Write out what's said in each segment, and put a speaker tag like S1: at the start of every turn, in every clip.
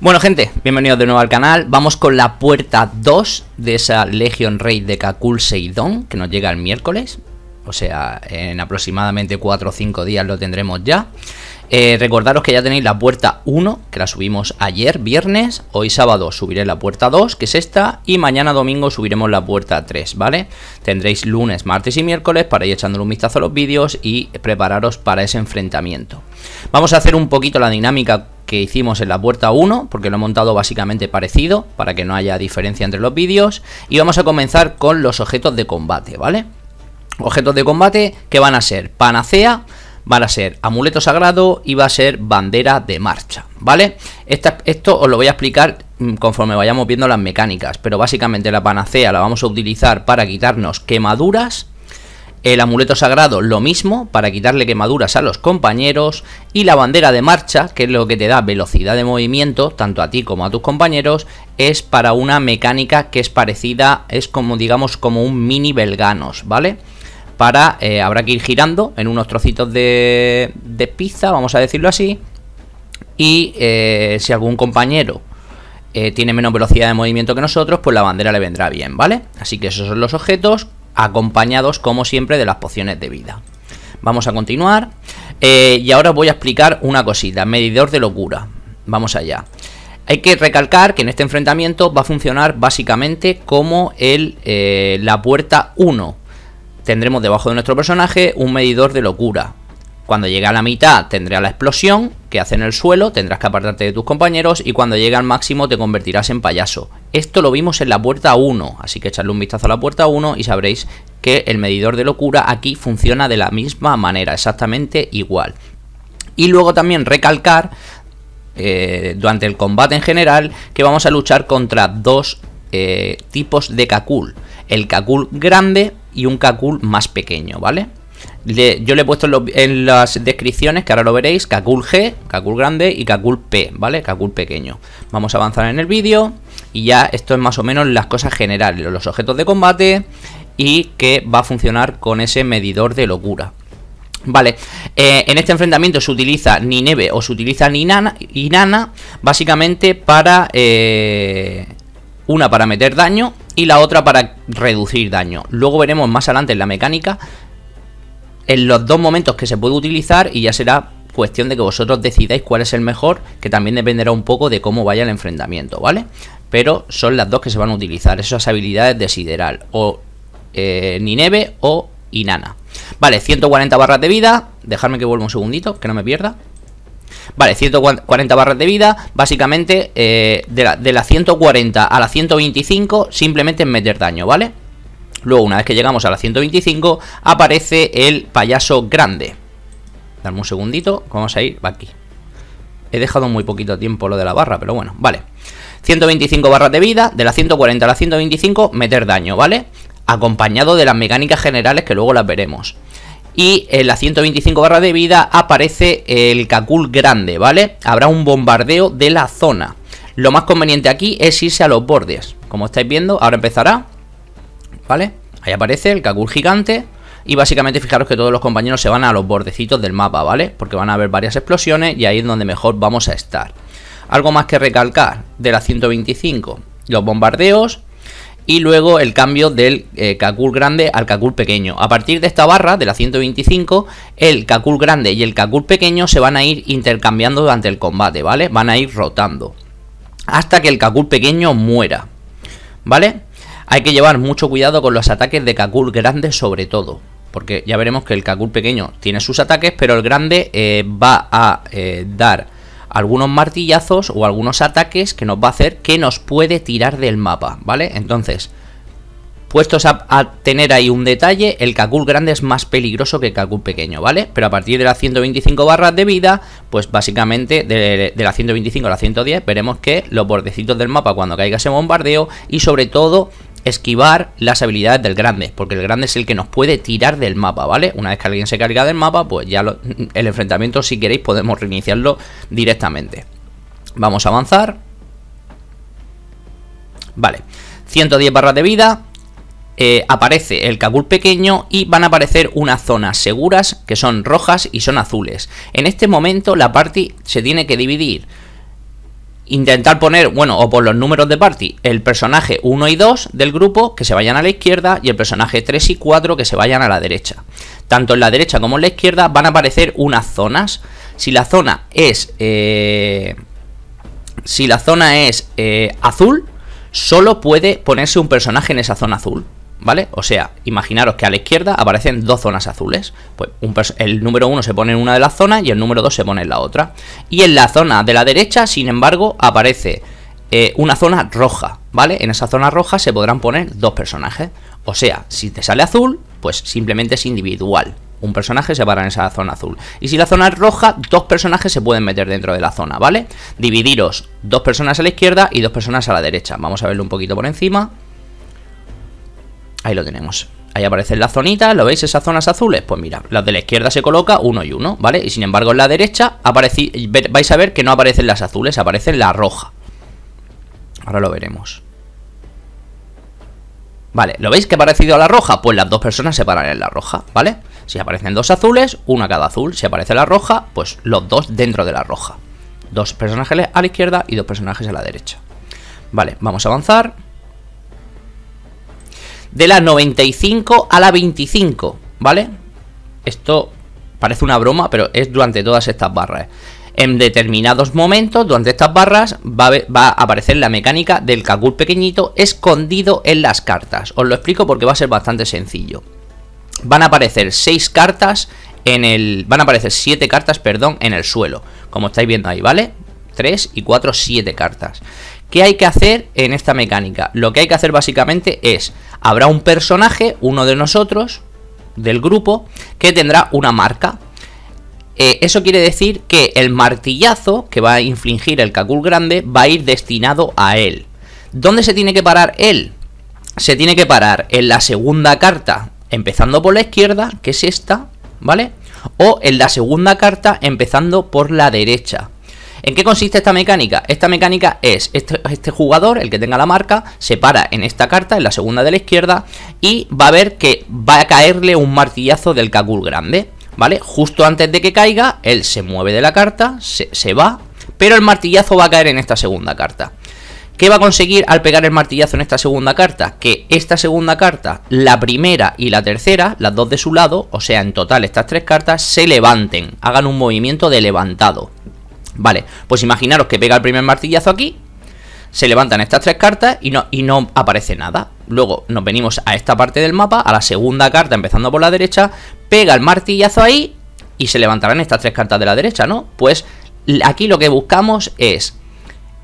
S1: Bueno gente, bienvenidos de nuevo al canal, vamos con la puerta 2 de esa Legion Raid de Kakul Seidon que nos llega el miércoles, o sea, en aproximadamente 4 o 5 días lo tendremos ya. Eh, recordaros que ya tenéis la puerta 1, que la subimos ayer, viernes. Hoy sábado subiré la puerta 2, que es esta. Y mañana domingo subiremos la puerta 3, ¿vale? Tendréis lunes, martes y miércoles para ir echándole un vistazo a los vídeos y prepararos para ese enfrentamiento. Vamos a hacer un poquito la dinámica que hicimos en la puerta 1, porque lo he montado básicamente parecido, para que no haya diferencia entre los vídeos. Y vamos a comenzar con los objetos de combate, ¿vale? Objetos de combate que van a ser panacea, van a ser amuleto sagrado y va a ser bandera de marcha, ¿vale? esto os lo voy a explicar mm, conforme vayamos viendo las mecánicas, pero básicamente la panacea la vamos a utilizar para quitarnos quemaduras, el amuleto sagrado lo mismo, para quitarle quemaduras a los compañeros, y la bandera de marcha, que es lo que te da velocidad de movimiento, tanto a ti como a tus compañeros, es para una mecánica que es parecida, es como digamos como un mini belganos, ¿vale? para, eh, habrá que ir girando en unos trocitos de, pizza, vamos a decirlo así, y eh, si algún compañero eh, tiene menos velocidad de movimiento que nosotros, pues la bandera le vendrá bien, ¿vale? Así que esos son los objetos, acompañados como siempre de las pociones de vida. Vamos a continuar. y ahora os voy a explicar una cosita, medidor de locura. Vamos allá. Hay que recalcar que en este enfrentamiento va a funcionar básicamente como el, la puerta 1 tendremos debajo de nuestro personaje un medidor de locura. Cuando llegue a la mitad tendrá la explosión que hace en el suelo, tendrás que apartarte de tus compañeros y cuando llegue al máximo te convertirás en payaso. Esto lo vimos en la puerta 1, así que echadle un vistazo a la puerta 1 y sabréis que el medidor de locura aquí funciona de la misma manera, exactamente igual. Y luego también recalcar eh, durante el combate en general que vamos a luchar contra dos eh, tipos de Kakul. El Kakul grande y un Kakul más pequeño, ¿vale? yo le he puesto en, las descripciones, que ahora lo veréis, Kakul G, Kakul grande y Kakul P, ¿vale? Kakul pequeño. Vamos a avanzar en el vídeo y ya esto es más o menos las cosas generales, los objetos de combate y que va a funcionar con ese medidor de locura. Vale, eh, en este enfrentamiento se utiliza ni Neve o se utiliza ni Nana, y Nana básicamente para... Eh, una para meter daño y la otra para reducir daño. Luego veremos más adelante en la mecánica en los dos momentos que se puede utilizar y ya será cuestión de que vosotros decidáis cuál es el mejor, que también dependerá un poco de cómo vaya el enfrentamiento, ¿vale? Pero son las dos que se van a utilizar, esas habilidades de Sideral, o eh, Nineve o Inana. Vale, 140 barras de vida, dejadme que vuelva un segundito, que no me pierda. Vale, 140 barras de vida, básicamente eh, de, la, 140 a la 125 simplemente es meter daño, ¿vale? Luego, una vez que llegamos a la 125, aparece el payaso grande. Dame un segundito, vamos a ir aquí. He dejado muy poquito tiempo lo de la barra, pero bueno, vale. 125 barras de vida, de la 140 a la 125, meter daño, ¿vale? Acompañado de las mecánicas generales que luego las veremos y en la 125 barra de vida aparece el Kakul grande, ¿vale? Habrá un bombardeo de la zona. Lo más conveniente aquí es irse a los bordes. Como estáis viendo, ahora empezará, ¿vale? Ahí aparece el Kakul gigante. Y básicamente fijaros que todos los compañeros se van a los bordecitos del mapa, ¿vale? Porque van a haber varias explosiones y ahí es donde mejor vamos a estar. Algo más que recalcar de la 125. Los bombardeos, y luego el cambio del Cacul eh, Kakul grande al Kakul pequeño. A partir de esta barra, de la 125, el Kakul grande y el Kakul pequeño se van a ir intercambiando durante el combate, ¿vale? Van a ir rotando hasta que el Kakul pequeño muera, ¿vale? Hay que llevar mucho cuidado con los ataques de Kakul grande sobre todo. Porque ya veremos que el Kakul pequeño tiene sus ataques, pero el grande eh, va a eh, dar algunos martillazos o algunos ataques que nos va a hacer que nos puede tirar del mapa, ¿vale? Entonces, puestos a, tener ahí un detalle, el Kakul grande es más peligroso que el Kakul pequeño, ¿vale? Pero a partir de las 125 barras de vida, pues básicamente de, de las 125 a las 110 veremos que los bordecitos del mapa cuando caiga ese bombardeo y sobre todo esquivar las habilidades del grande, porque el grande es el que nos puede tirar del mapa, ¿vale? Una vez que alguien se carga del mapa, pues ya el enfrentamiento, si queréis, podemos reiniciarlo directamente. Vamos a avanzar. Vale, 110 barras de vida, eh, aparece el Kagul pequeño y van a aparecer unas zonas seguras que son rojas y son azules. En este momento la party se tiene que dividir intentar poner, bueno, o por los números de party, el personaje 1 y 2 del grupo que se vayan a la izquierda y el personaje 3 y 4 que se vayan a la derecha. Tanto en la derecha como en la izquierda van a aparecer unas zonas. Si la zona es... Eh, si la zona es eh, azul, solo puede ponerse un personaje en esa zona azul. ¿vale? O sea, imaginaros que a la izquierda aparecen dos zonas azules. Pues el número 1 se pone en una de las zonas y el número 2 se pone en la otra. Y en la zona de la derecha, sin embargo, aparece eh, una zona roja, ¿vale? En esa zona roja se podrán poner dos personajes. O sea, si te sale azul, pues simplemente es individual. Un personaje se para en esa zona azul. Y si la zona es roja, dos personajes se pueden meter dentro de la zona, ¿vale? Dividiros dos personas a la izquierda y dos personas a la derecha. Vamos a verlo un poquito por encima. Ahí lo tenemos. Ahí aparecen las zonitas, ¿lo veis? Esas zonas azules. Pues mira, las de la izquierda se coloca uno y uno, ¿vale? Y sin embargo en la derecha vais a ver que no aparecen las azules, aparecen la roja. Ahora lo veremos. Vale, ¿lo veis que ha parecido a la roja? Pues las dos personas se paran en la roja, ¿vale? Si aparecen dos azules, una cada azul. Si aparece la roja, pues los dos dentro de la roja. Dos personajes a la izquierda y dos personajes a la derecha. Vale, vamos a avanzar de la 95 a la 25, ¿vale? Esto parece una broma, pero es durante todas estas barras. En determinados momentos, durante estas barras, va a, aparecer la mecánica del Kakul pequeñito escondido en las cartas. Os lo explico porque va a ser bastante sencillo. Van a aparecer 6 cartas en el... Van a aparecer 7 cartas, perdón, en el suelo. Como estáis viendo ahí, ¿vale? 3 y 4, 7 cartas. ¿Qué hay que hacer en esta mecánica? Lo que hay que hacer básicamente es, habrá un personaje, uno de nosotros, del grupo, que tendrá una marca. Eh, eso quiere decir que el martillazo que va a infligir el cacul Grande va a ir destinado a él. ¿Dónde se tiene que parar él? Se tiene que parar en la segunda carta, empezando por la izquierda, que es esta, ¿vale? O en la segunda carta, empezando por la derecha. ¿En qué consiste esta mecánica? Esta mecánica es este, este, jugador, el que tenga la marca, se para en esta carta, en la segunda de la izquierda, y va a ver que va a caerle un martillazo del cacul grande. ¿Vale? Justo antes de que caiga, él se mueve de la carta, se, se va, pero el martillazo va a caer en esta segunda carta. ¿Qué va a conseguir al pegar el martillazo en esta segunda carta? Que esta segunda carta, la primera y la tercera, las dos de su lado, o sea, en total estas tres cartas, se levanten, hagan un movimiento de levantado. Vale, pues imaginaros que pega el primer martillazo aquí, se levantan estas tres cartas y no, y no aparece nada. Luego nos venimos a esta parte del mapa, a la segunda carta, empezando por la derecha, pega el martillazo ahí y se levantarán estas tres cartas de la derecha, ¿no? Pues aquí lo que buscamos es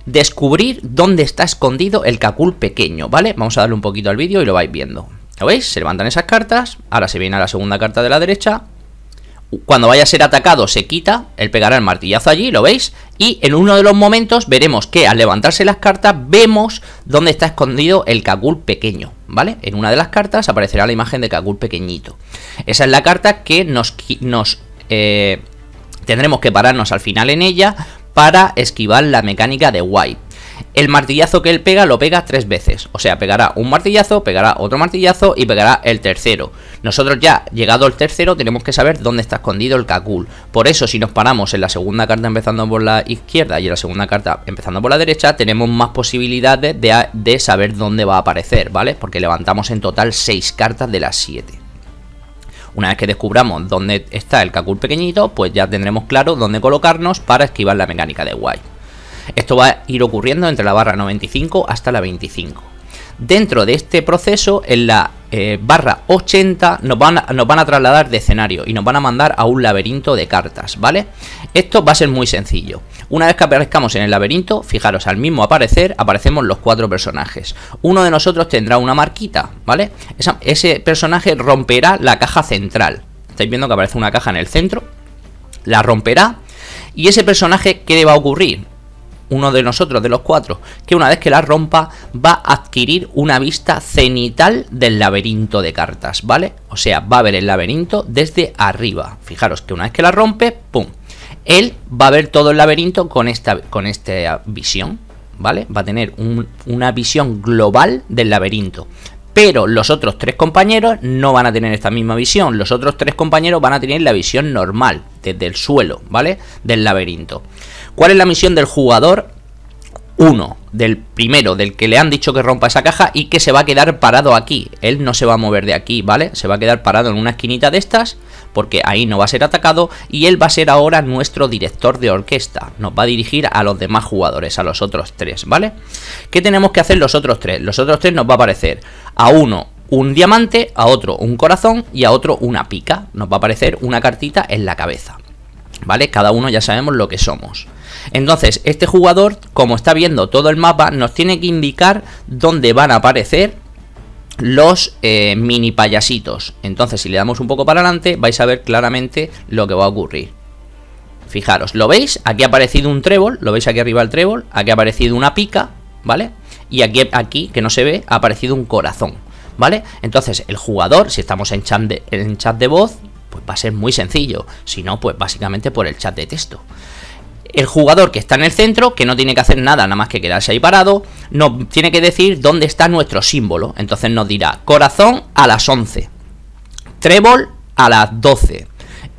S1: descubrir dónde está escondido el cacul pequeño, ¿vale? Vamos a darle un poquito al vídeo y lo vais viendo. ¿Lo veis? Se levantan esas cartas, ahora se viene a la segunda carta de la derecha, cuando vaya a ser atacado se quita, él pegará el martillazo allí, ¿lo veis? Y en uno de los momentos veremos que al levantarse las cartas vemos dónde está escondido el Kakul pequeño, ¿vale? En una de las cartas aparecerá la imagen de Kakul pequeñito. Esa es la carta que nos... nos eh, tendremos que pararnos al final en ella para esquivar la mecánica de wipe el martillazo que él pega lo pega tres veces. O sea, pegará un martillazo, pegará otro martillazo y pegará el tercero. Nosotros ya, llegado el tercero, tenemos que saber dónde está escondido el Kakul. Por eso, si nos paramos en la segunda carta empezando por la izquierda y en la segunda carta empezando por la derecha, tenemos más posibilidades de, saber dónde va a aparecer, ¿vale? Porque levantamos en total seis cartas de las siete. Una vez que descubramos dónde está el Kakul pequeñito, pues ya tendremos claro dónde colocarnos para esquivar la mecánica de Guay. Esto va a ir ocurriendo entre la barra 95 hasta la 25. Dentro de este proceso, en la eh, barra 80 nos van, a, trasladar de escenario y nos van a mandar a un laberinto de cartas, ¿vale? Esto va a ser muy sencillo. Una vez que aparezcamos en el laberinto, fijaros, al mismo aparecer, aparecemos los cuatro personajes. Uno de nosotros tendrá una marquita, ¿vale? ese personaje romperá la caja central. Estáis viendo que aparece una caja en el centro. La romperá. Y ese personaje, ¿qué le va a ocurrir? uno de nosotros, de los cuatro, que una vez que la rompa va a adquirir una vista cenital del laberinto de cartas, ¿vale? O sea, va a ver el laberinto desde arriba. Fijaros que una vez que la rompe, ¡pum! Él va a ver todo el laberinto con esta, con esta visión, ¿vale? Va a tener una visión global del laberinto. Pero los otros tres compañeros no van a tener esta misma visión. Los otros tres compañeros van a tener la visión normal, desde el suelo, ¿vale? Del laberinto. ¿Cuál es la misión del jugador Uno, Del primero, del que le han dicho que rompa esa caja y que se va a quedar parado aquí. Él no se va a mover de aquí, ¿vale? Se va a quedar parado en una esquinita de estas porque ahí no va a ser atacado y él va a ser ahora nuestro director de orquesta. Nos va a dirigir a los demás jugadores, a los otros tres, ¿vale? ¿Qué tenemos que hacer los otros tres? Los otros tres nos va a aparecer a uno un diamante, a otro un corazón y a otro una pica. Nos va a aparecer una cartita en la cabeza. ¿Vale? Cada uno ya sabemos lo que somos. Entonces, este jugador, como está viendo todo el mapa, nos tiene que indicar dónde van a aparecer los eh, mini payasitos. Entonces, si le damos un poco para adelante, vais a ver claramente lo que va a ocurrir. Fijaros, ¿lo veis? Aquí ha aparecido un trébol, lo veis aquí arriba el trébol, aquí ha aparecido una pica, ¿vale? Y aquí, aquí que no se ve, ha aparecido un corazón, ¿vale? Entonces, el jugador, si estamos en en chat de voz, pues va a ser muy sencillo. Si no, pues básicamente por el chat de texto el jugador que está en el centro, que no tiene que hacer nada, nada más que quedarse ahí parado, nos tiene que decir dónde está nuestro símbolo. Entonces nos dirá corazón a las 11, trébol a las 12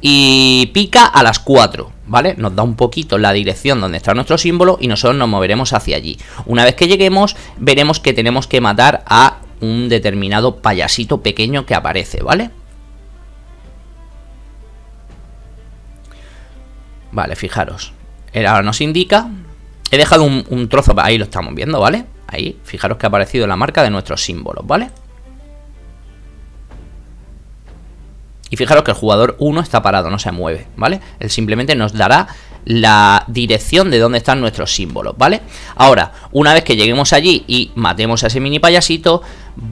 S1: y pica a las 4. ¿Vale? Nos da un poquito la dirección donde está nuestro símbolo y nosotros nos moveremos hacia allí. Una vez que lleguemos, veremos que tenemos que matar a un determinado payasito pequeño que aparece, ¿vale? Vale, fijaros ahora nos indica. He dejado un, un trozo, ahí lo estamos viendo, ¿vale? Ahí, fijaros que ha aparecido la marca de nuestros símbolos, ¿vale? Y fijaros que el jugador 1 está parado, no se mueve, ¿vale? Él simplemente nos dará la dirección de dónde están nuestros símbolos, ¿vale? Ahora, una vez que lleguemos allí y matemos a ese mini payasito,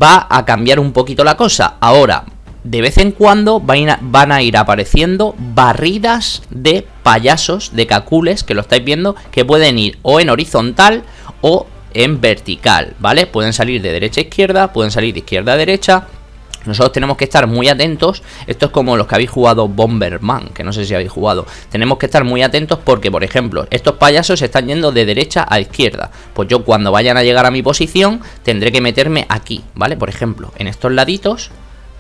S1: va a cambiar un poquito la cosa. Ahora, de vez en cuando van a, ir apareciendo barridas de payasos, de cacules, que lo estáis viendo, que pueden ir o en horizontal o en vertical, ¿vale? Pueden salir de derecha a izquierda, pueden salir de izquierda a derecha, nosotros tenemos que estar muy atentos. Esto es como los que habéis jugado Bomberman, que no sé si habéis jugado. Tenemos que estar muy atentos porque, por ejemplo, estos payasos están yendo de derecha a izquierda. Pues yo cuando vayan a llegar a mi posición tendré que meterme aquí, ¿vale? Por ejemplo, en estos laditos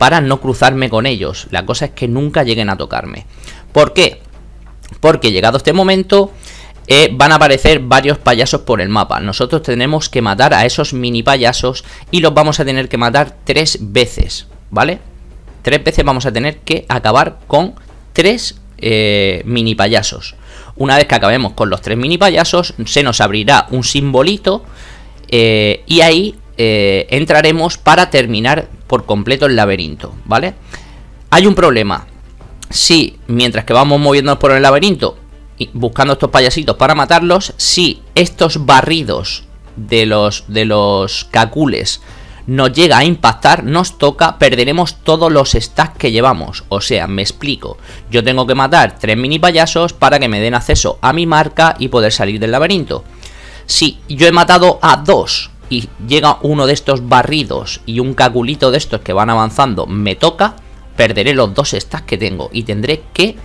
S1: para no cruzarme con ellos. La cosa es que nunca lleguen a tocarme. ¿Por qué? Porque llegado este momento eh, van a aparecer varios payasos por el mapa. Nosotros tenemos que matar a esos mini payasos y los vamos a tener que matar tres veces, ¿vale? Tres veces vamos a tener que acabar con tres eh, mini payasos. Una vez que acabemos con los tres mini payasos, se nos abrirá un simbolito eh, y ahí eh, entraremos para terminar por completo el laberinto, ¿vale? Hay un problema. Si mientras que vamos moviéndonos por el laberinto buscando estos payasitos para matarlos, si estos barridos de los de los cacules nos llega a impactar, nos toca, perderemos todos los stacks que llevamos. O sea, me explico. Yo tengo que matar tres mini payasos para que me den acceso a mi marca y poder salir del laberinto. Si yo he matado a dos y llega uno de estos barridos y un caculito de estos que van avanzando, me toca, perderé los dos stacks que tengo y tendré que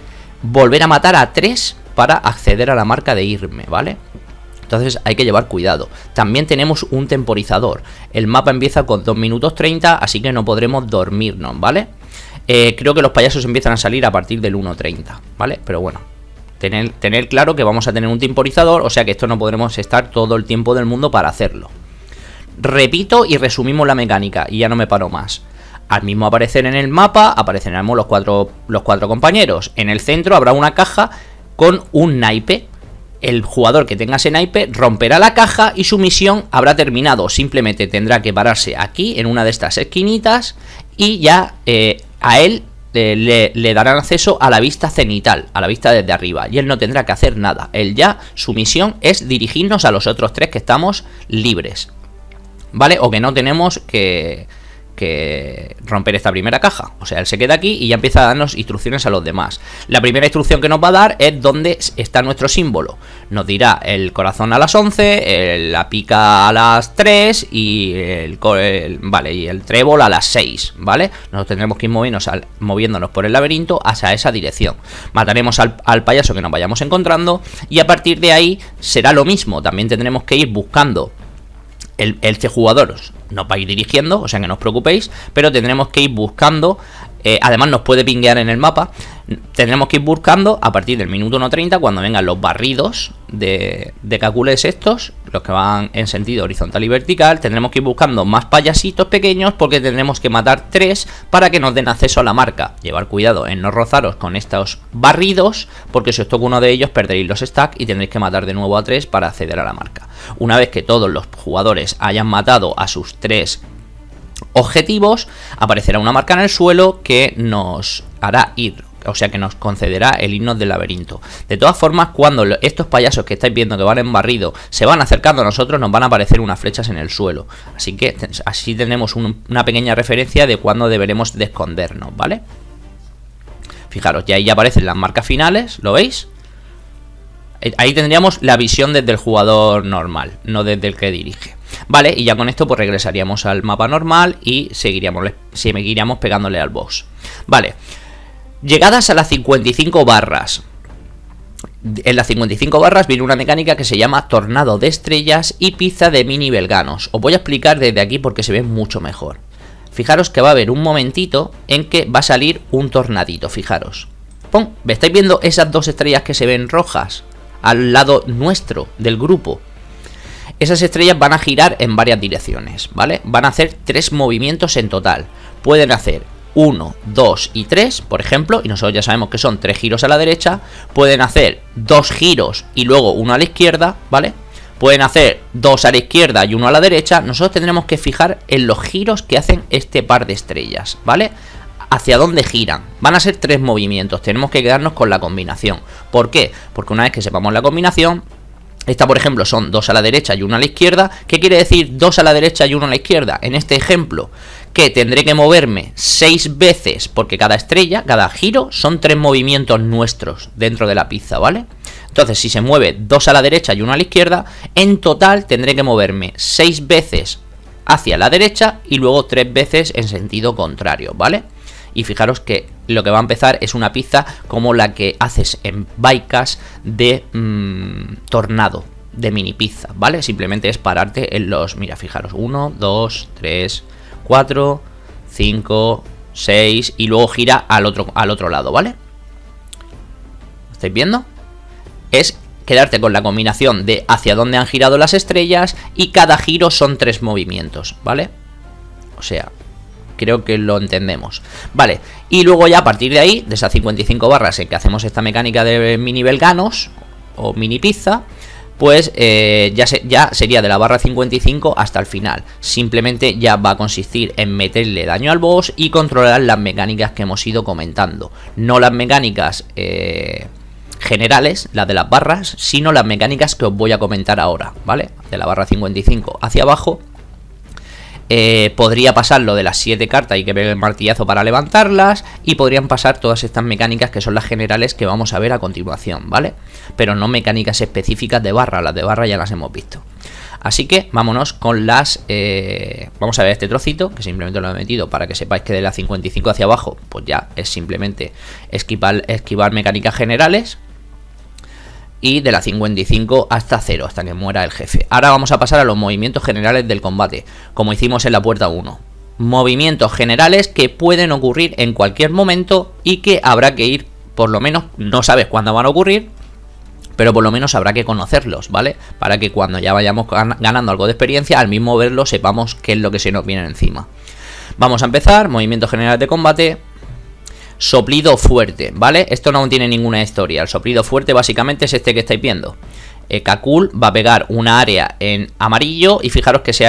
S1: volver a matar a tres para acceder a la marca de irme, ¿vale? Entonces hay que llevar cuidado. También tenemos un temporizador. El mapa empieza con 2 minutos 30, así que no podremos dormirnos, ¿vale? Eh, creo que los payasos empiezan a salir a partir del 1.30, ¿vale? Pero bueno, tener claro que vamos a tener un temporizador, o sea que esto no podremos estar todo el tiempo del mundo para hacerlo repito y resumimos la mecánica y ya no me paro más. Al mismo aparecer en el mapa aparecerán los cuatro, los cuatro compañeros. En el centro habrá una caja con un naipe. El jugador que tenga ese naipe romperá la caja y su misión habrá terminado. Simplemente tendrá que pararse aquí en una de estas esquinitas y ya eh, a él eh, le, le darán acceso a la vista cenital, a la vista desde arriba. Y él no tendrá que hacer nada. Él ya, su misión es dirigirnos a los otros tres que estamos libres. ¿vale? O que no tenemos que, que romper esta primera caja. O sea, él se queda aquí y ya empieza a darnos instrucciones a los demás. La primera instrucción que nos va a dar es dónde está nuestro símbolo. Nos dirá el corazón a las 11, la pica a las 3 y el, vale, y el trébol a las 6, ¿vale? Nos tendremos que ir moviéndonos, moviéndonos por el laberinto hacia esa dirección. Mataremos al, al payaso que nos vayamos encontrando y a partir de ahí será lo mismo. También tendremos que ir buscando el, este jugador nos va a ir dirigiendo, o sea que no os preocupéis, pero tendremos que ir buscando eh, además nos puede pinguear en el mapa. Tendremos que ir buscando a partir del minuto 1.30 cuando vengan los barridos de, de cacules estos, los que van en sentido horizontal y vertical. Tendremos que ir buscando más payasitos pequeños porque tendremos que matar tres para que nos den acceso a la marca. Llevar cuidado en no rozaros con estos barridos porque si os toca uno de ellos perderéis los stacks y tendréis que matar de nuevo a tres para acceder a la marca. Una vez que todos los jugadores hayan matado a sus tres objetivos, aparecerá una marca en el suelo que nos hará ir o sea que nos concederá el himno del laberinto. De todas formas, cuando estos payasos que estáis viendo que van en barrido se van acercando a nosotros, nos van a aparecer unas flechas en el suelo. Así que así tenemos una pequeña referencia de cuándo deberemos de escondernos, ¿vale? Fijaros, ya ahí ya aparecen las marcas finales, ¿lo veis? Eh, ahí tendríamos la visión desde el jugador normal, no desde el que dirige. Vale, y ya con esto pues regresaríamos al mapa normal y seguiríamos, seguiríamos pegándole al boss. Vale, llegadas a las 55 barras. En las 55 barras viene una mecánica que se llama tornado de estrellas y pizza de mini belganos. Os voy a explicar desde aquí porque se ve mucho mejor. Fijaros que va a haber un momentito en que va a salir un tornadito, fijaros. ¡Pum! ¿Me estáis viendo esas dos estrellas que se ven rojas? Al lado nuestro, del grupo. Esas estrellas van a girar en varias direcciones, ¿vale? Van a hacer tres movimientos en total. Pueden hacer uno, dos y tres, por ejemplo, y nosotros ya sabemos que son tres giros a la derecha, pueden hacer dos giros y luego uno a la izquierda, ¿vale? Pueden hacer dos a la izquierda y uno a la derecha, nosotros tendremos que fijar en los giros que hacen este par de estrellas, ¿vale? Hacia dónde giran. Van a ser tres movimientos, tenemos que quedarnos con la combinación. ¿Por qué? Porque una vez que sepamos la combinación, esta, por ejemplo, son dos a la derecha y una a la izquierda. ¿Qué quiere decir dos a la derecha y uno a la izquierda? En este ejemplo, que tendré que moverme seis veces, porque cada estrella, cada giro, son tres movimientos nuestros dentro de la pizza, ¿vale? Entonces, si se mueve dos a la derecha y uno a la izquierda, en total tendré que moverme seis veces hacia la derecha y luego tres veces en sentido contrario, ¿vale? y fijaros que lo que va a empezar es una pizza como la que haces en baicas de mm, tornado, de mini pizza, ¿vale? Simplemente es pararte en los, mira, fijaros, 1, 2, 3, 4, 5, 6 y luego gira al otro, al otro lado, ¿vale? ¿Estáis viendo? Es quedarte con la combinación de hacia dónde han girado las estrellas y cada giro son tres movimientos, ¿vale? O sea, creo que lo entendemos. Vale, y luego ya a partir de ahí, de esas 55 barras en que hacemos esta mecánica de mini belganos o mini pizza, pues eh, ya, ya sería de la barra 55 hasta el final. Simplemente ya va a consistir en meterle daño al boss y controlar las mecánicas que hemos ido comentando. No las mecánicas eh, generales, las de las barras, sino las mecánicas que os voy a comentar ahora, ¿vale? De la barra 55 hacia abajo eh, podría pasar lo de las 7 cartas y que pegue el martillazo para levantarlas. Y podrían pasar todas estas mecánicas que son las generales que vamos a ver a continuación, ¿vale? Pero no mecánicas específicas de barra, las de barra ya las hemos visto. Así que vámonos con las... Eh, vamos a ver este trocito, que simplemente lo he metido para que sepáis que de las 55 hacia abajo, pues ya es simplemente esquivar mecánicas generales y de la 55 hasta 0, hasta que muera el jefe. Ahora vamos a pasar a los movimientos generales del combate, como hicimos en la puerta 1. Movimientos generales que pueden ocurrir en cualquier momento y que habrá que ir, por lo menos, no sabes cuándo van a ocurrir, pero por lo menos habrá que conocerlos, ¿vale? Para que cuando ya vayamos ganando algo de experiencia, al mismo verlo sepamos qué es lo que se nos viene encima. Vamos a empezar, movimientos generales de combate, soplido fuerte, ¿vale? Esto no tiene ninguna historia. El soplido fuerte básicamente es este que estáis viendo. Eh, Kakul va a pegar una área en amarillo y fijaros que ese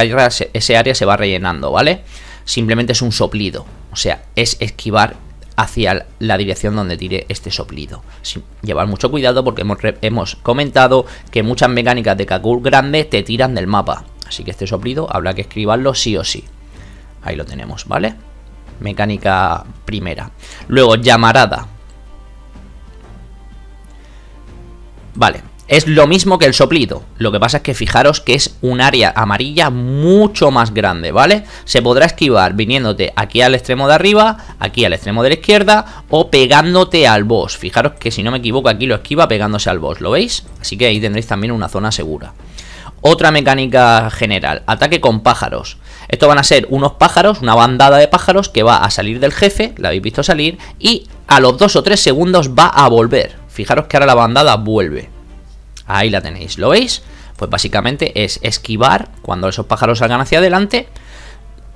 S1: área, se va rellenando, ¿vale? Simplemente es un soplido, o sea, es esquivar hacia la dirección donde tire este soplido. llevar mucho cuidado porque hemos, comentado que muchas mecánicas de Kakul grandes te tiran del mapa. Así que este soplido habrá que escribarlo sí o sí. Ahí lo tenemos, ¿vale? mecánica primera. Luego, llamarada. Vale, es lo mismo que el soplido. Lo que pasa es que fijaros que es un área amarilla mucho más grande, ¿vale? Se podrá esquivar viniéndote aquí al extremo de arriba, aquí al extremo de la izquierda o pegándote al boss. Fijaros que si no me equivoco aquí lo esquiva pegándose al boss, ¿lo veis? Así que ahí tendréis también una zona segura. Otra mecánica general, ataque con pájaros. Esto van a ser unos pájaros, una bandada de pájaros que va a salir del jefe, la habéis visto salir, y a los 2 o 3 segundos va a volver. Fijaros que ahora la bandada vuelve. Ahí la tenéis, ¿lo veis? Pues básicamente es esquivar cuando esos pájaros salgan hacia adelante,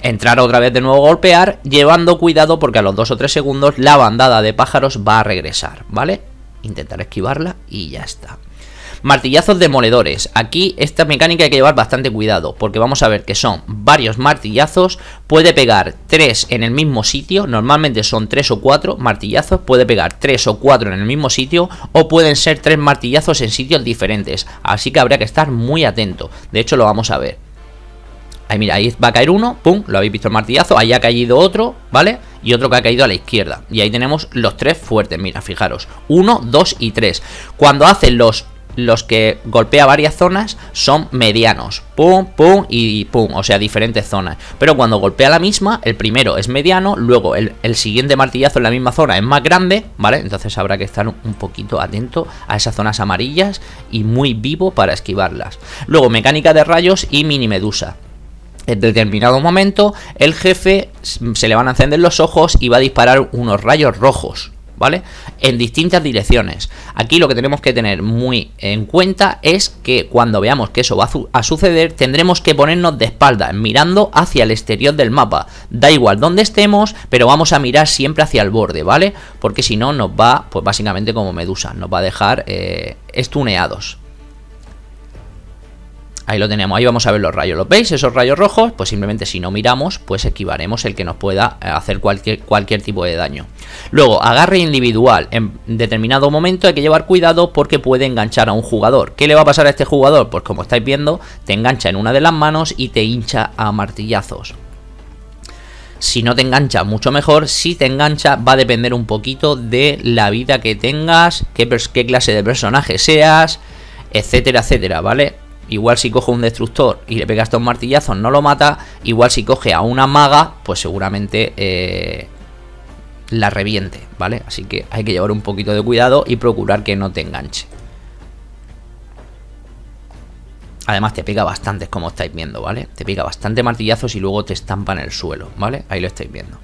S1: entrar otra vez de nuevo golpear, llevando cuidado porque a los 2 o 3 segundos la bandada de pájaros va a regresar, ¿vale? Intentar esquivarla y ya está. Martillazos demoledores. Aquí esta mecánica hay que llevar bastante cuidado, porque vamos a ver que son varios martillazos, puede pegar tres en el mismo sitio, normalmente son tres o cuatro martillazos, puede pegar tres o cuatro en el mismo sitio, o pueden ser tres martillazos en sitios diferentes, así que habría que estar muy atento, de hecho lo vamos a ver. Ahí mira, ahí va a caer uno, pum, lo habéis visto el martillazo, ahí ha caído otro, ¿vale? Y otro que ha caído a la izquierda. Y ahí tenemos los tres fuertes, mira, fijaros. Uno, dos y tres. Cuando hacen los los que golpea varias zonas son medianos. Pum, pum y pum, o sea, diferentes zonas. Pero cuando golpea la misma, el primero es mediano, luego el, siguiente martillazo en la misma zona es más grande, ¿vale? Entonces habrá que estar un poquito atento a esas zonas amarillas y muy vivo para esquivarlas. Luego, mecánica de rayos y mini medusa. En determinado momento, el jefe se le van a encender los ojos y va a disparar unos rayos rojos. ¿vale? En distintas direcciones. Aquí lo que tenemos que tener muy en cuenta es que cuando veamos que eso va a, suceder, tendremos que ponernos de espaldas, mirando hacia el exterior del mapa. Da igual dónde estemos, pero vamos a mirar siempre hacia el borde, ¿vale? Porque si no, nos va, pues básicamente como Medusa, nos va a dejar eh, estuneados. Ahí lo tenemos, ahí vamos a ver los rayos. ¿Lo veis? Esos rayos rojos, pues simplemente si no miramos, pues equivaremos el que nos pueda eh, hacer cualquier, cualquier tipo de daño. Luego, agarre individual. En determinado momento hay que llevar cuidado porque puede enganchar a un jugador. ¿Qué le va a pasar a este jugador? Pues como estáis viendo, te engancha en una de las manos y te hincha a martillazos. Si no te engancha, mucho mejor. Si te engancha, va a depender un poquito de la vida que tengas, qué, qué clase de personaje seas, etcétera, etcétera, ¿vale? Igual si coge un destructor y le pegas estos martillazos, no lo mata. Igual si coge a una maga, pues seguramente eh, la reviente, ¿vale? Así que hay que llevar un poquito de cuidado y procurar que no te enganche. Además te pega bastantes, como estáis viendo, ¿vale? Te pega bastante martillazos y luego te estampa en el suelo, ¿vale? Ahí lo estáis viendo.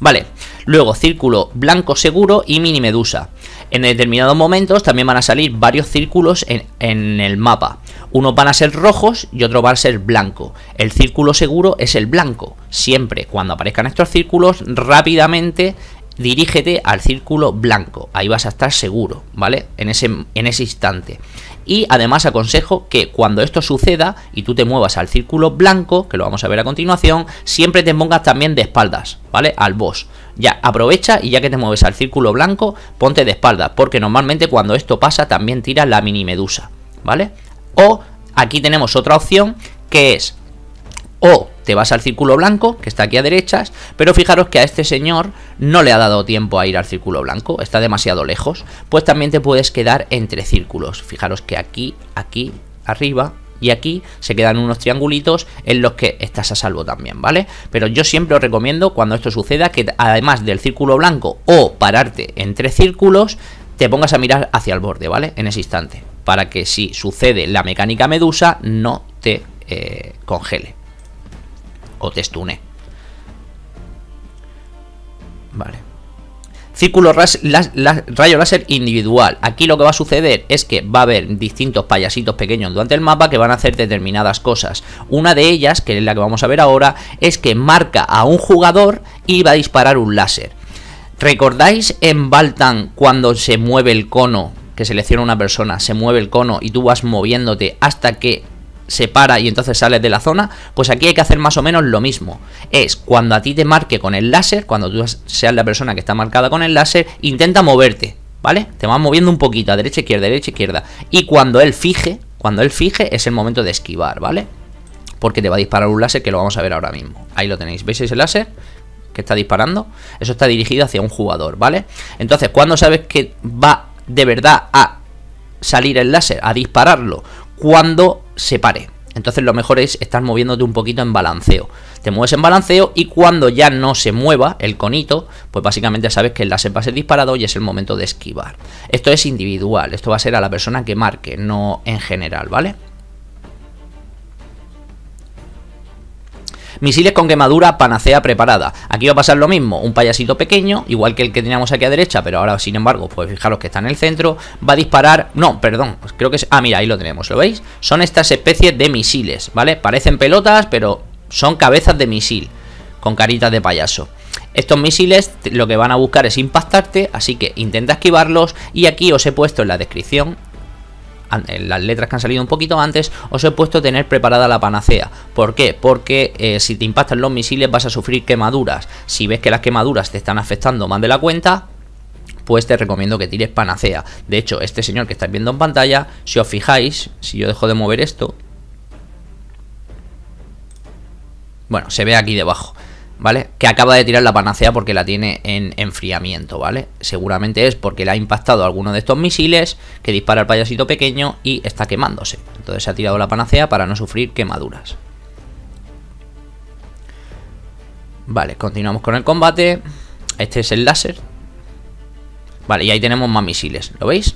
S1: Vale, luego círculo blanco seguro y mini medusa. En determinados momentos también van a salir varios círculos en, el mapa. Unos van a ser rojos y otro va a ser blanco. El círculo seguro es el blanco. Siempre cuando aparezcan estos círculos, rápidamente dirígete al círculo blanco. Ahí vas a estar seguro, ¿vale? en ese instante. Y además aconsejo que cuando esto suceda y tú te muevas al círculo blanco, que lo vamos a ver a continuación, siempre te pongas también de espaldas, ¿vale? Al boss. Ya, aprovecha y ya que te mueves al círculo blanco, ponte de espaldas, porque normalmente cuando esto pasa también tira la mini medusa, ¿vale? O aquí tenemos otra opción que es o te vas al círculo blanco, que está aquí a derechas, pero fijaros que a este señor no le ha dado tiempo a ir al círculo blanco, está demasiado lejos, pues también te puedes quedar entre círculos. Fijaros que aquí, aquí, arriba y aquí se quedan unos triangulitos en los que estás a salvo también, ¿vale? Pero yo siempre os recomiendo cuando esto suceda que además del círculo blanco o pararte entre círculos, te pongas a mirar hacia el borde, ¿vale? En ese instante, para que si sucede la mecánica medusa no te eh, congele o testune. Vale. Círculo rayo láser individual. Aquí lo que va a suceder es que va a haber distintos payasitos pequeños durante el mapa que van a hacer determinadas cosas. Una de ellas, que es la que vamos a ver ahora, es que marca a un jugador y va a disparar un láser. ¿Recordáis en Baltan cuando se mueve el cono? Que selecciona una persona, se mueve el cono y tú vas moviéndote hasta que se para y entonces sales de la zona, pues aquí hay que hacer más o menos lo mismo. Es cuando a ti te marque con el láser, cuando tú seas la persona que está marcada con el láser, intenta moverte, ¿vale? Te vas moviendo un poquito a derecha, izquierda, derecha, izquierda. Y cuando él fije, cuando él fije es el momento de esquivar, ¿vale? Porque te va a disparar un láser que lo vamos a ver ahora mismo. Ahí lo tenéis, ¿veis ese láser? que está disparando, eso está dirigido hacia un jugador, ¿vale? Entonces, cuando sabes que va de verdad a salir el láser, a dispararlo, cuando se pare. Entonces lo mejor es estar moviéndote un poquito en balanceo. Te mueves en balanceo y cuando ya no se mueva el conito, pues básicamente sabes que el láser va a ser disparado y es el momento de esquivar. Esto es individual, esto va a ser a la persona que marque, no en general, ¿vale? Misiles con quemadura, panacea preparada. Aquí va a pasar lo mismo, un payasito pequeño, igual que el que teníamos aquí a derecha, pero ahora sin embargo, pues fijaros que está en el centro, va a disparar, no, perdón, pues creo que es, ah, mira, ahí lo tenemos, ¿lo veis? Son estas especies de misiles, ¿vale? Parecen pelotas, pero son cabezas de misil, con caritas de payaso. Estos misiles lo que van a buscar es impactarte, así que intenta esquivarlos y aquí os he puesto en la descripción las letras que han salido un poquito antes, os he puesto tener preparada la panacea. ¿Por qué? Porque eh, si te impactan los misiles vas a sufrir quemaduras. Si ves que las quemaduras te están afectando más de la cuenta, pues te recomiendo que tires panacea. De hecho, este señor que estáis viendo en pantalla, si os fijáis, si yo dejo de mover esto, bueno, se ve aquí debajo. ¿vale? Que acaba de tirar la panacea porque la tiene en enfriamiento, ¿vale? Seguramente es porque le ha impactado alguno de estos misiles que dispara el payasito pequeño y está quemándose. Entonces se ha tirado la panacea para no sufrir quemaduras. Vale, continuamos con el combate. Este es el láser. Vale, y ahí tenemos más misiles, ¿lo veis?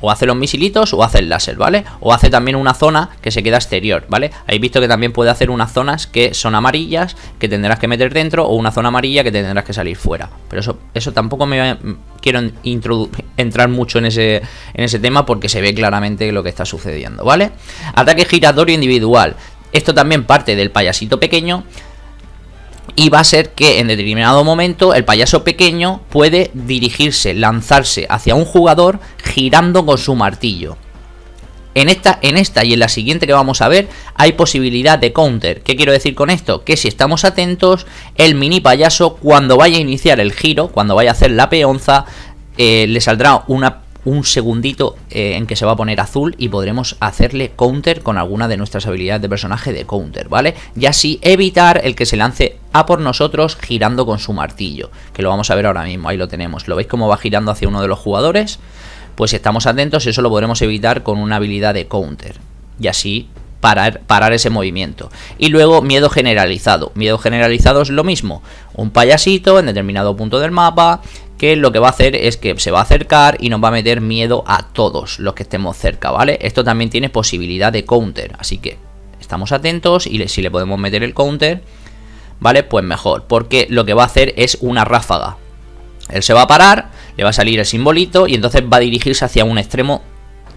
S1: o hace los misilitos o hace el láser, ¿vale? O hace también una zona que se queda exterior, ¿vale? Habéis visto que también puede hacer unas zonas que son amarillas, que tendrás que meter dentro, o una zona amarilla que tendrás que salir fuera. Pero eso, eso tampoco me quiero entrar mucho en ese, en ese tema porque se ve claramente lo que está sucediendo, ¿vale? Ataque giratorio individual. Esto también parte del payasito pequeño y va a ser que en determinado momento el payaso pequeño puede dirigirse, lanzarse hacia un jugador girando con su martillo. En esta, en esta y en la siguiente que vamos a ver hay posibilidad de counter. ¿Qué quiero decir con esto? Que si estamos atentos, el mini payaso cuando vaya a iniciar el giro, cuando vaya a hacer la peonza, eh, le saldrá una un segundito eh, en que se va a poner azul y podremos hacerle counter con alguna de nuestras habilidades de personaje de counter, ¿vale? Y así evitar el que se lance a por nosotros girando con su martillo, que lo vamos a ver ahora mismo, ahí lo tenemos. ¿Lo veis cómo va girando hacia uno de los jugadores? Pues estamos atentos eso lo podremos evitar con una habilidad de counter. Y así parar, ese movimiento. Y luego miedo generalizado. Miedo generalizado es lo mismo. Un payasito en determinado punto del mapa que lo que va a hacer es que se va a acercar y nos va a meter miedo a todos los que estemos cerca, ¿vale? Esto también tiene posibilidad de counter, así que estamos atentos y si le podemos meter el counter, ¿vale? Pues mejor, porque lo que va a hacer es una ráfaga. Él se va a parar, le va a salir el simbolito y entonces va a dirigirse hacia un extremo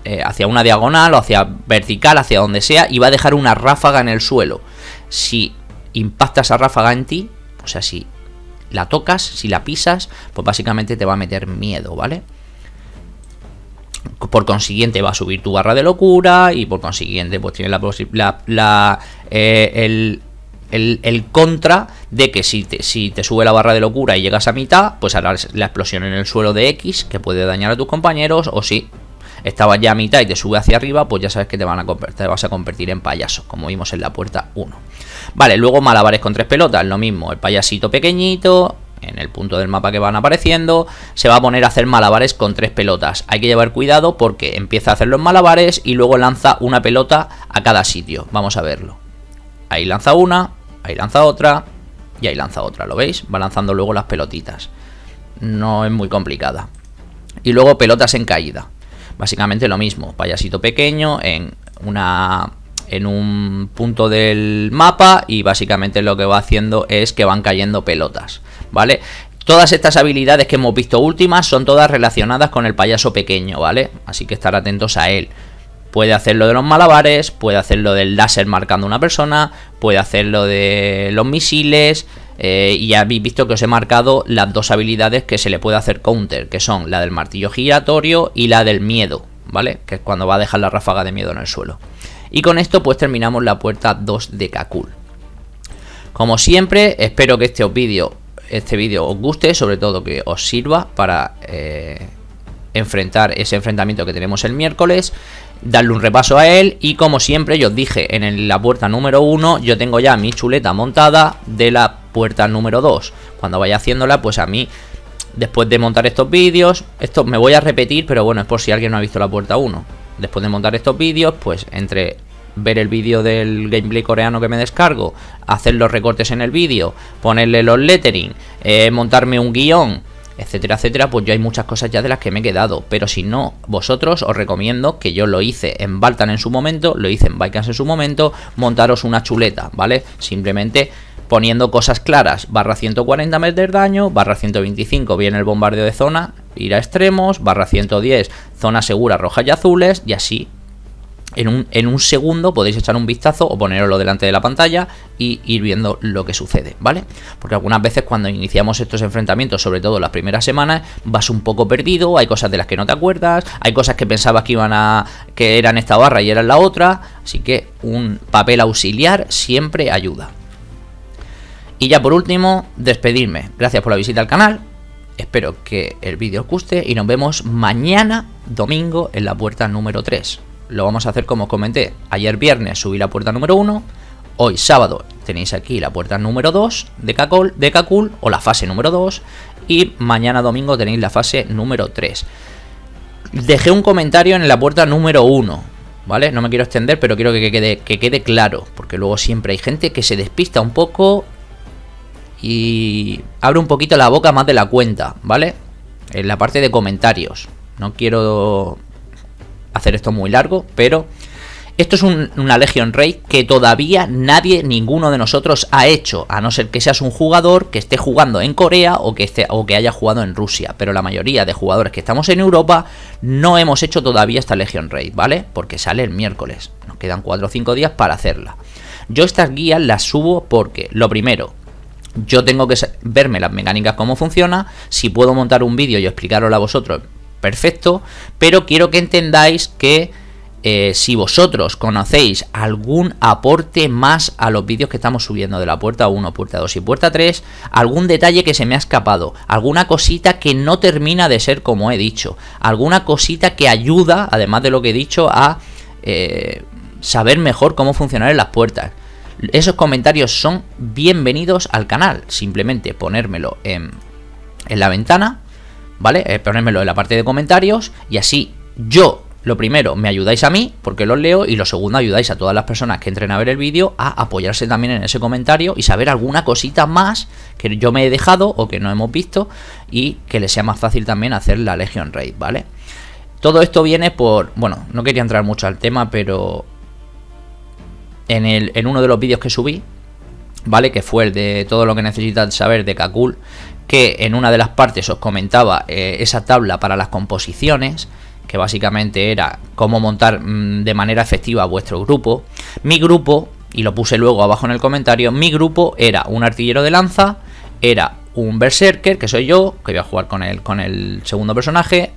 S1: eh, hacia una diagonal o hacia vertical, hacia donde sea, y va a dejar una ráfaga en el suelo. Si impacta esa ráfaga en ti, o sea, si la tocas, si la pisas, pues básicamente te va a meter miedo, ¿vale? Por consiguiente va a subir tu barra de locura y por consiguiente pues tiene la, la, la eh, el, el, contra de que si te, si te sube la barra de locura y llegas a mitad, pues harás la explosión en el suelo de X que puede dañar a tus compañeros o si estaba ya a mitad y te sube hacia arriba, pues ya sabes que te, van a vas a convertir en payaso, como vimos en la puerta 1. Vale, luego malabares con tres pelotas, lo mismo, el payasito pequeñito, en el punto del mapa que van apareciendo, se va a poner a hacer malabares con tres pelotas. Hay que llevar cuidado porque empieza a hacer los malabares y luego lanza una pelota a cada sitio. Vamos a verlo. Ahí lanza una, ahí lanza otra y ahí lanza otra, ¿lo veis? Va lanzando luego las pelotitas. No es muy complicada. Y luego pelotas en caída. Básicamente lo mismo, payasito pequeño en una en un punto del mapa y básicamente lo que va haciendo es que van cayendo pelotas, ¿vale? Todas estas habilidades que hemos visto últimas son todas relacionadas con el payaso pequeño, ¿vale? Así que estar atentos a él. Puede hacerlo de los malabares, puede hacerlo del láser marcando una persona, puede hacerlo de los misiles, eh, y habéis visto que os he marcado las dos habilidades que se le puede hacer counter, que son la del martillo giratorio y la del miedo, ¿vale? Que es cuando va a dejar la ráfaga de miedo en el suelo. Y con esto pues terminamos la puerta 2 de Kakul. Como siempre, espero que este vídeo este vídeo os guste, sobre todo que os sirva para eh, enfrentar ese enfrentamiento que tenemos el miércoles darle un repaso a él y como siempre yo os dije en la puerta número 1 yo tengo ya mi chuleta montada de la puerta número 2 cuando vaya haciéndola pues a mí después de montar estos vídeos esto me voy a repetir pero bueno es por si alguien no ha visto la puerta 1 después de montar estos vídeos pues entre ver el vídeo del gameplay coreano que me descargo hacer los recortes en el vídeo ponerle los lettering eh, montarme un guión etcétera, etcétera, pues yo hay muchas cosas ya de las que me he quedado. Pero si no, vosotros os recomiendo que yo lo hice en Baltan en su momento, lo hice en Vikings en su momento, montaros una chuleta, ¿vale? Simplemente poniendo cosas claras, barra 140 metros de daño, barra 125 viene el bombardeo de zona, ir a extremos, barra 110 zona segura roja y azules y así en un, segundo podéis echar un vistazo o ponerlo delante de la pantalla y ir viendo lo que sucede, ¿vale? Porque algunas veces cuando iniciamos estos enfrentamientos, sobre todo las primeras semanas, vas un poco perdido, hay cosas de las que no te acuerdas, hay cosas que pensabas que iban a. que eran esta barra y eran la otra. Así que un papel auxiliar siempre ayuda. Y ya por último, despedirme. Gracias por la visita al canal. Espero que el vídeo os guste y nos vemos mañana domingo en la puerta número 3 lo vamos a hacer como comenté. Ayer viernes subí la puerta número 1, hoy sábado tenéis aquí la puerta número 2 de Kakul, de o la fase número 2 y mañana domingo tenéis la fase número 3. Dejé un comentario en la puerta número 1. ¿Vale? No me quiero extender, pero quiero que quede, que quede claro, porque luego siempre hay gente que se despista un poco y abre un poquito la boca más de la cuenta, ¿vale? En la parte de comentarios. No quiero hacer esto muy largo, pero esto es una Legion Raid que todavía nadie, ninguno de nosotros ha hecho, a no ser que seas un jugador que esté jugando en Corea o que, esté, o que haya jugado en Rusia, pero la mayoría de jugadores que estamos en Europa no hemos hecho todavía esta Legion Raid, ¿vale? Porque sale el miércoles, nos quedan 4 o 5 días para hacerla. Yo estas guías las subo porque, lo primero, yo tengo que verme las mecánicas, cómo funciona. Si puedo montar un vídeo y explicarlo a vosotros, perfecto, pero quiero que entendáis que eh, si vosotros conocéis algún aporte más a los vídeos que estamos subiendo de la puerta 1, puerta 2 y puerta 3, algún detalle que se me ha escapado, alguna cosita que no termina de ser como he dicho, alguna cosita que ayuda, además de lo que he dicho, a eh, saber mejor cómo funcionar en las puertas. Esos comentarios son bienvenidos al canal, simplemente ponérmelo en, en la ventana ¿vale? Eh, en la parte de comentarios y así yo lo primero, me ayudáis a mí, porque los leo, y lo segundo, ayudáis a todas las personas que entren a ver el vídeo a apoyarse también en ese comentario y saber alguna cosita más que yo me he dejado o que no hemos visto y que les sea más fácil también hacer la Legion Raid, ¿vale? Todo esto viene por... Bueno, no quería entrar mucho al tema, pero... En, en uno de los vídeos que subí, ¿vale? Que fue el de todo lo que necesitas saber de Kakul, que en una de las partes os comentaba eh, esa tabla para las composiciones, que básicamente era cómo montar mm, de manera efectiva vuestro grupo. Mi grupo, y lo puse luego abajo en el comentario, mi grupo era un artillero de lanza, era un berserker, que soy yo, que voy a jugar con con el segundo personaje,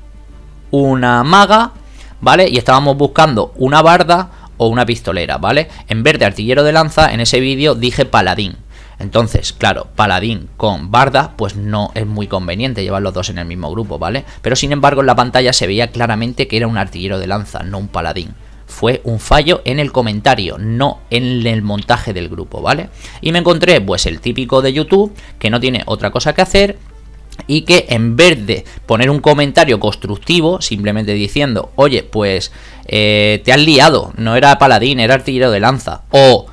S1: una maga, ¿vale? Y estábamos buscando una barda o una pistolera, ¿vale? En vez de artillero de lanza, en ese vídeo dije paladín. Entonces, claro, Paladín con Barda, pues no es muy conveniente llevar los dos en el mismo grupo, ¿vale? Pero sin embargo en la pantalla se veía claramente que era un artillero de lanza, no un Paladín fue un fallo en el comentario, no en el montaje del grupo, ¿vale? Y me encontré pues el típico de YouTube que no tiene otra cosa que hacer y que en vez de poner un comentario constructivo, simplemente diciendo, oye, pues eh, te has liado, no era paladín, era artillero de lanza, o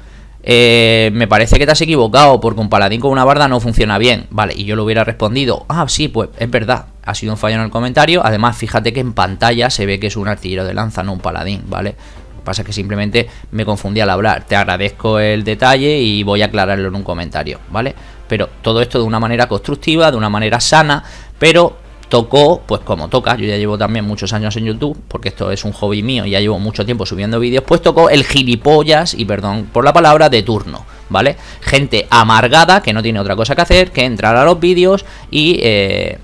S1: eh, me parece que te has equivocado porque un paladín con una barda no funciona bien. Vale, y yo le hubiera respondido, ah, sí, pues es verdad, ha sido un fallo en el comentario. Además, fíjate que en pantalla se ve que es un artillero de lanza, no un paladín, ¿vale? Lo que pasa es que simplemente me confundí al hablar. Te agradezco el detalle y voy a aclararlo en un comentario, ¿vale? Pero todo esto de una manera constructiva, de una manera sana, pero tocó, pues como toca. Yo ya llevo también muchos años en YouTube, porque esto es un hobby mío y ya llevo mucho tiempo subiendo vídeos, pues tocó el gilipollas, y perdón por la palabra, de turno, ¿vale? Gente amargada que no tiene otra cosa que hacer que entrar a los vídeos y... Eh,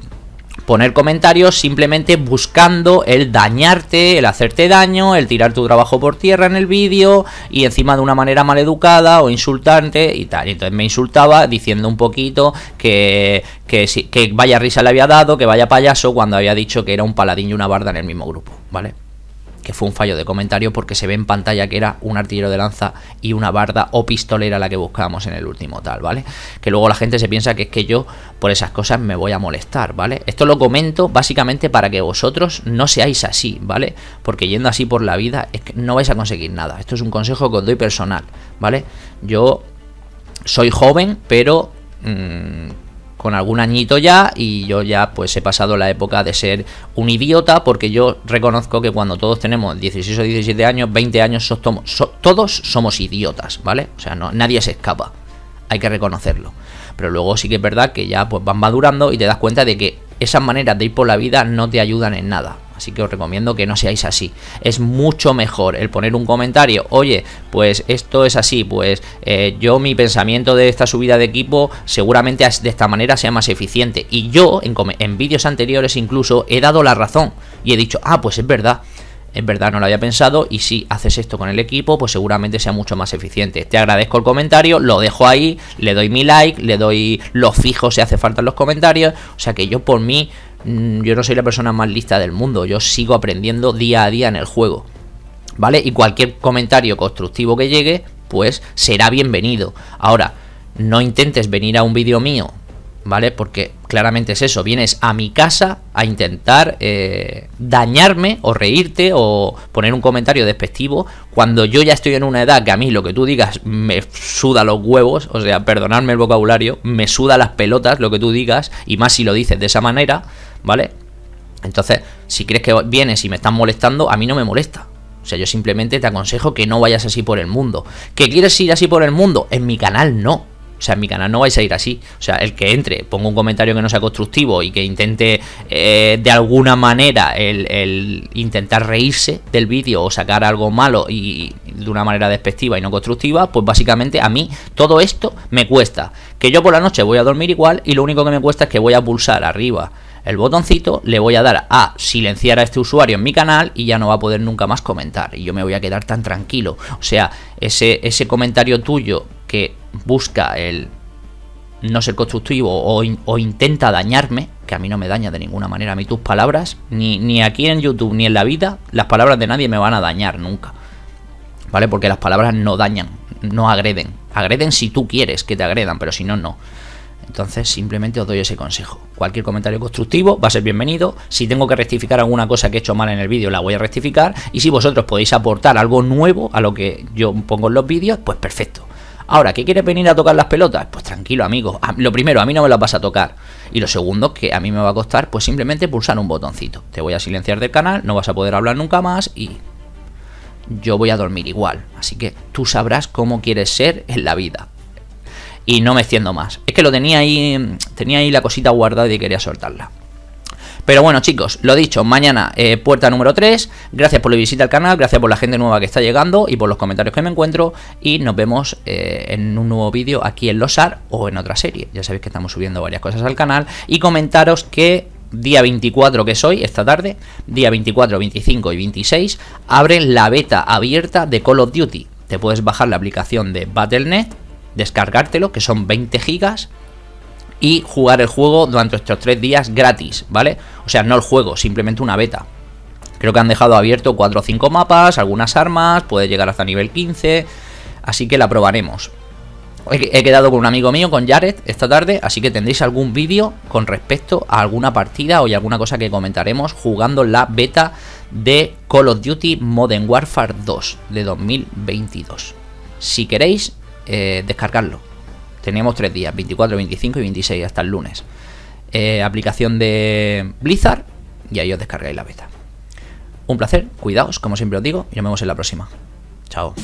S1: poner comentarios simplemente buscando el dañarte, el hacerte daño, el tirar tu trabajo por tierra en el vídeo y encima de una manera maleducada o insultante y tal. Entonces me insultaba diciendo un poquito que, que, que vaya risa le había dado, que vaya payaso cuando había dicho que era un paladín y una barda en el mismo grupo, ¿vale? que fue un fallo de comentario porque se ve en pantalla que era un artillero de lanza y una barda o pistolera la que buscábamos en el último tal, ¿vale? Que luego la gente se piensa que es que yo por esas cosas me voy a molestar, ¿vale? Esto lo comento básicamente para que vosotros no seáis así, ¿vale? Porque yendo así por la vida es que no vais a conseguir nada. Esto es un consejo que os doy personal, ¿vale? Yo soy joven, pero... Mm, con algún añito ya y yo ya pues he pasado la época de ser un idiota porque yo reconozco que cuando todos tenemos 16 o 17 años, 20 años, todos somos idiotas, ¿vale? O sea, no, nadie se escapa, hay que reconocerlo. Pero luego sí que es verdad que ya pues van madurando y te das cuenta de que esas maneras de ir por la vida no te ayudan en nada. Así que os recomiendo que no seáis así. Es mucho mejor el poner un comentario, oye, pues esto es así, pues eh, yo mi pensamiento de esta subida de equipo seguramente de esta manera sea más eficiente. Y yo en, en vídeos anteriores incluso he dado la razón y he dicho, ah, pues es verdad. Es verdad, no lo había pensado y si haces esto con el equipo, pues seguramente sea mucho más eficiente. Te agradezco el comentario, lo dejo ahí, le doy mi like, le doy los fijos si hace falta en los comentarios. O sea que yo por mí Mm, yo no soy la persona más lista del mundo, yo sigo aprendiendo día a día en el juego. ¿Vale? Y cualquier comentario constructivo que llegue, pues será bienvenido. Ahora, no intentes venir a un vídeo mío, ¿vale? Porque claramente es eso, vienes a mi casa a intentar eh, dañarme o reírte o poner un comentario despectivo cuando yo ya estoy en una edad que a mí lo que tú digas me suda los huevos, o sea, perdonadme el vocabulario, me suda las pelotas lo que tú digas, y más si lo dices de esa manera, ¿vale? Entonces, si crees que vienes y me estás molestando, a mí no me molesta. O sea, yo simplemente te aconsejo que no vayas así por el mundo. ¿Que quieres ir así por el mundo? En mi canal no. O sea, en mi canal no vais a ir así. O sea, el que entre, ponga un comentario que no sea constructivo y que intente eh, de alguna manera el, intentar reírse del vídeo o sacar algo malo y, y de una manera despectiva y no constructiva, pues básicamente a mí todo esto me cuesta. Que yo por la noche voy a dormir igual y lo único que me cuesta es que voy a pulsar arriba, el botoncito, le voy a dar a silenciar a este usuario en mi canal y ya no va a poder nunca más comentar. Y yo me voy a quedar tan tranquilo. O sea, ese, ese comentario tuyo que busca el no ser constructivo o, intenta dañarme, que a mí no me daña de ninguna manera a mí tus palabras, ni, ni aquí en YouTube ni en la vida, las palabras de nadie me van a dañar nunca. ¿Vale? Porque las palabras no dañan, no agreden. Agreden si tú quieres que te agredan, pero si no, no. Entonces simplemente os doy ese consejo. Cualquier comentario constructivo va a ser bienvenido. Si tengo que rectificar alguna cosa que he hecho mal en el vídeo, la voy a rectificar. Y si vosotros podéis aportar algo nuevo a lo que yo pongo en los vídeos, pues perfecto. Ahora, ¿qué quieres venir a tocar las pelotas? Pues tranquilo, amigo. Lo primero, a mí no me las vas a tocar. Y lo segundo, que a mí me va a costar, pues simplemente pulsar un botoncito. Te voy a silenciar del canal, no vas a poder hablar nunca más y yo voy a dormir igual. Así que tú sabrás cómo quieres ser en la vida y no me extiendo más. Es que lo tenía ahí, tenía ahí la cosita guardada y quería soltarla. Pero bueno, chicos, lo dicho, mañana eh, puerta número 3. Gracias por la visita al canal, gracias por la gente nueva que está llegando y por los comentarios que me encuentro. Y nos vemos eh, en un nuevo vídeo aquí en Losar o en otra serie. Ya sabéis que estamos subiendo varias cosas al canal. Y comentaros que día 24 que es hoy esta tarde, día 24, 25 y 26, abren la beta abierta de Call of Duty. Te puedes bajar la aplicación de Battle.net descargártelo, que son 20 gigas, y jugar el juego durante estos tres días gratis, ¿vale? O sea, no el juego, simplemente una beta. Creo que han dejado abierto 4 o 5 mapas, algunas armas, puede llegar hasta nivel 15, así que la probaremos. He quedado con un amigo mío, con Jared, esta tarde, así que tendréis algún vídeo con respecto a alguna partida o alguna cosa que comentaremos jugando la beta de Call of Duty Modern Warfare 2 de 2022. Si queréis, eh, descargarlo. Teníamos tres días, 24, 25 y 26, hasta el lunes. Eh, aplicación de Blizzard y ahí os descargáis la beta. Un placer, cuidaos, como siempre os digo, y nos vemos en la próxima. Chao.